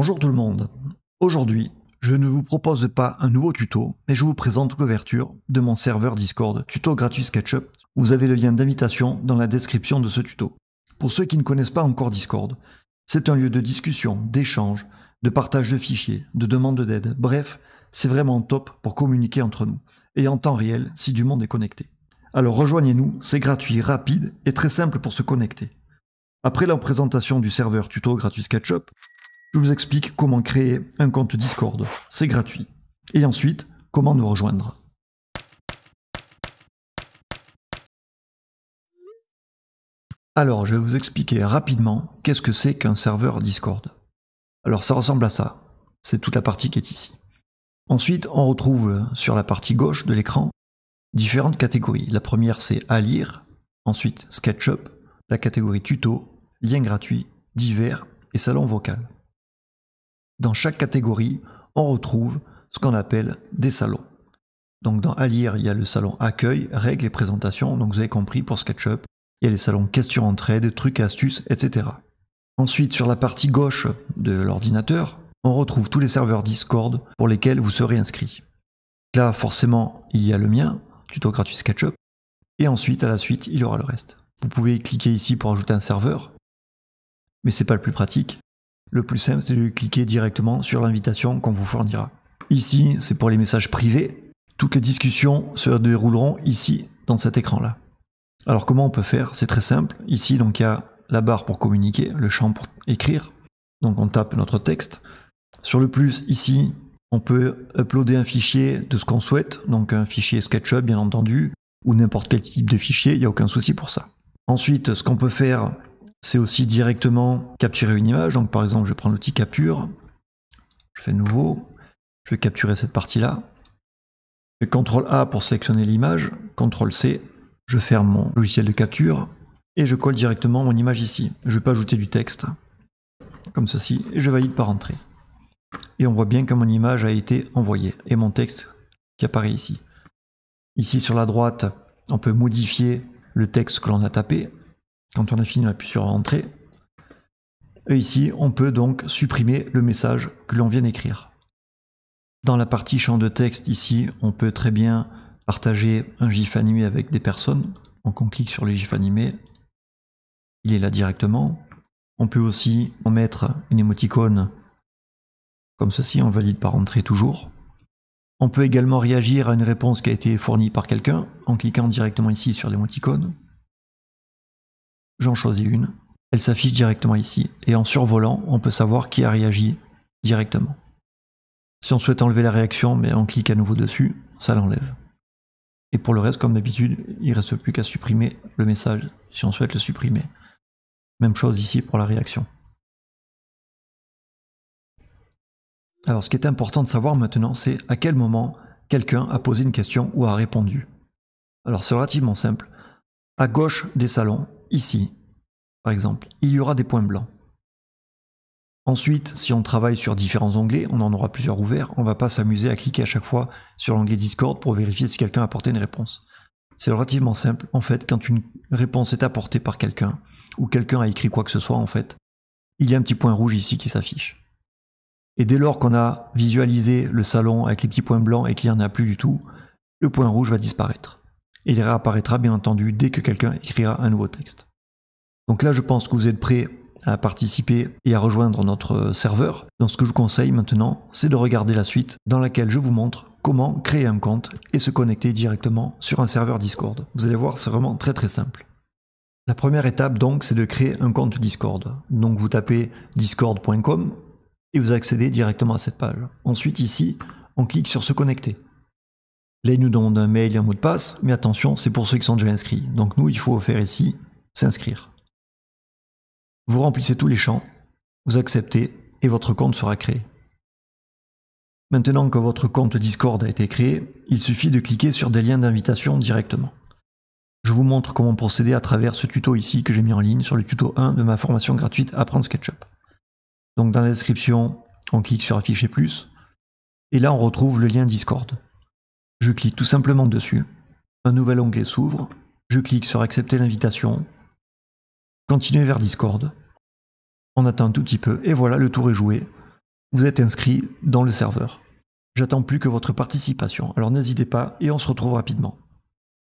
Bonjour tout le monde. Aujourd'hui, je ne vous propose pas un nouveau tuto, mais je vous présente l'ouverture de mon serveur Discord, tuto gratuit SketchUp. Vous avez le lien d'invitation dans la description de ce tuto. Pour ceux qui ne connaissent pas encore Discord, c'est un lieu de discussion, d'échange, de partage de fichiers, de demande d'aide. Bref, c'est vraiment top pour communiquer entre nous, et en temps réel si du monde est connecté. Alors rejoignez-nous, c'est gratuit, rapide et très simple pour se connecter. Après la présentation du serveur tuto gratuit SketchUp, je vous explique comment créer un compte Discord. C'est gratuit. Et ensuite, comment nous rejoindre. Alors, je vais vous expliquer rapidement qu'est-ce que c'est qu'un serveur Discord. Alors, ça ressemble à ça. C'est toute la partie qui est ici. Ensuite, on retrouve sur la partie gauche de l'écran différentes catégories. La première, c'est à lire. Ensuite, SketchUp. La catégorie tuto, lien gratuit, divers et salon vocal. Dans chaque catégorie, on retrouve ce qu'on appelle des salons. Donc dans Allier, il y a le salon accueil, règles et présentations, donc vous avez compris pour SketchUp, il y a les salons questions entraide, trucs et astuces, etc. Ensuite, sur la partie gauche de l'ordinateur, on retrouve tous les serveurs Discord pour lesquels vous serez inscrit. Là, forcément, il y a le mien, tuto gratuit SketchUp, et ensuite, à la suite, il y aura le reste. Vous pouvez cliquer ici pour ajouter un serveur, mais ce n'est pas le plus pratique. Le plus simple, c'est de cliquer directement sur l'invitation qu'on vous fournira. Ici, c'est pour les messages privés. Toutes les discussions se dérouleront ici, dans cet écran-là. Alors comment on peut faire C'est très simple. Ici, donc il y a la barre pour communiquer, le champ pour écrire. Donc on tape notre texte. Sur le plus, ici, on peut uploader un fichier de ce qu'on souhaite, donc un fichier SketchUp bien entendu, ou n'importe quel type de fichier, il n'y a aucun souci pour ça. Ensuite, ce qu'on peut faire, c'est aussi directement capturer une image. Donc par exemple, je prends l'outil capture. Je fais nouveau. Je vais capturer cette partie-là. Je fais CTRL A pour sélectionner l'image. CTRL C. Je ferme mon logiciel de capture. Et je colle directement mon image ici. Je ne vais pas ajouter du texte. Comme ceci. Et je valide par entrée. Et on voit bien que mon image a été envoyée. Et mon texte qui apparaît ici. Ici sur la droite, on peut modifier le texte que l'on a tapé. Quand on a fini, on appuie sur Entrée. Et ici, on peut donc supprimer le message que l'on vient d'écrire. Dans la partie champ de texte, ici, on peut très bien partager un GIF animé avec des personnes. Donc on clique sur le GIF animé. Il est là directement. On peut aussi en mettre une émoticône comme ceci, on valide par entrée toujours. On peut également réagir à une réponse qui a été fournie par quelqu'un en cliquant directement ici sur l'émoticône j'en choisis une, elle s'affiche directement ici, et en survolant, on peut savoir qui a réagi directement. Si on souhaite enlever la réaction, mais on clique à nouveau dessus, ça l'enlève. Et pour le reste, comme d'habitude, il ne reste plus qu'à supprimer le message, si on souhaite le supprimer. Même chose ici pour la réaction. Alors ce qui est important de savoir maintenant, c'est à quel moment quelqu'un a posé une question ou a répondu. Alors c'est relativement simple. À gauche des salons, ici, par exemple, il y aura des points blancs. Ensuite, si on travaille sur différents onglets, on en aura plusieurs ouverts, on ne va pas s'amuser à cliquer à chaque fois sur l'onglet Discord pour vérifier si quelqu'un a apporté une réponse. C'est relativement simple, en fait, quand une réponse est apportée par quelqu'un, ou quelqu'un a écrit quoi que ce soit, en fait, il y a un petit point rouge ici qui s'affiche. Et dès lors qu'on a visualisé le salon avec les petits points blancs et qu'il n'y en a plus du tout, le point rouge va disparaître il réapparaîtra bien entendu dès que quelqu'un écrira un nouveau texte. Donc là, je pense que vous êtes prêts à participer et à rejoindre notre serveur. Donc ce que je vous conseille maintenant, c'est de regarder la suite dans laquelle je vous montre comment créer un compte et se connecter directement sur un serveur Discord. Vous allez voir, c'est vraiment très très simple. La première étape donc, c'est de créer un compte Discord. Donc vous tapez discord.com et vous accédez directement à cette page. Ensuite ici, on clique sur se connecter. Là, nous demandent un mail et un mot de passe, mais attention, c'est pour ceux qui sont déjà inscrits. Donc nous, il faut faire ici s'inscrire. Vous remplissez tous les champs, vous acceptez et votre compte sera créé. Maintenant que votre compte Discord a été créé, il suffit de cliquer sur des liens d'invitation directement. Je vous montre comment procéder à travers ce tuto ici que j'ai mis en ligne sur le tuto 1 de ma formation gratuite Apprendre SketchUp. Donc dans la description, on clique sur Afficher plus, et là on retrouve le lien Discord. Je clique tout simplement dessus. Un nouvel onglet s'ouvre. Je clique sur accepter l'invitation. Continuer vers Discord. On attend un tout petit peu et voilà, le tour est joué. Vous êtes inscrit dans le serveur. J'attends plus que votre participation, alors n'hésitez pas et on se retrouve rapidement.